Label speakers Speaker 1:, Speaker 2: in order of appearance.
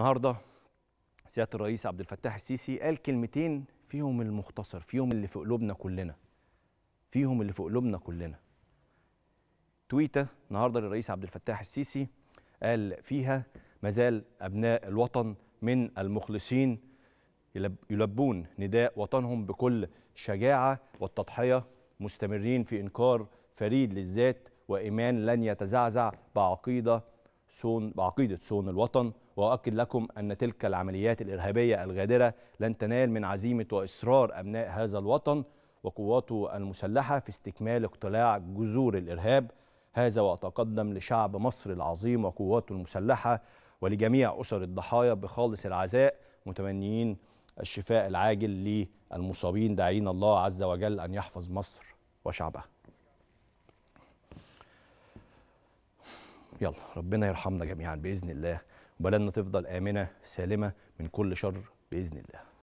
Speaker 1: النهارده سياده الرئيس عبد الفتاح السيسي قال كلمتين فيهم المختصر فيهم اللي في قلوبنا كلنا فيهم اللي في قلوبنا كلنا تويته النهارده للرئيس عبد الفتاح السيسي قال فيها مازال ابناء الوطن من المخلصين يلبون نداء وطنهم بكل شجاعه والتضحيه مستمرين في انكار فريد للذات وايمان لن يتزعزع بعقيده سون بعقيدة سون الوطن وأؤكد لكم أن تلك العمليات الإرهابية الغادرة لن تنال من عزيمة وإصرار أبناء هذا الوطن وقواته المسلحة في استكمال اقتلاع جذور الإرهاب هذا وأتقدم لشعب مصر العظيم وقواته المسلحة ولجميع أسر الضحايا بخالص العزاء متمنيين الشفاء العاجل للمصابين داعين الله عز وجل أن يحفظ مصر وشعبها يلا ربنا يرحمنا جميعا باذن الله وبلدنا تفضل امنه سالمه من كل شر باذن الله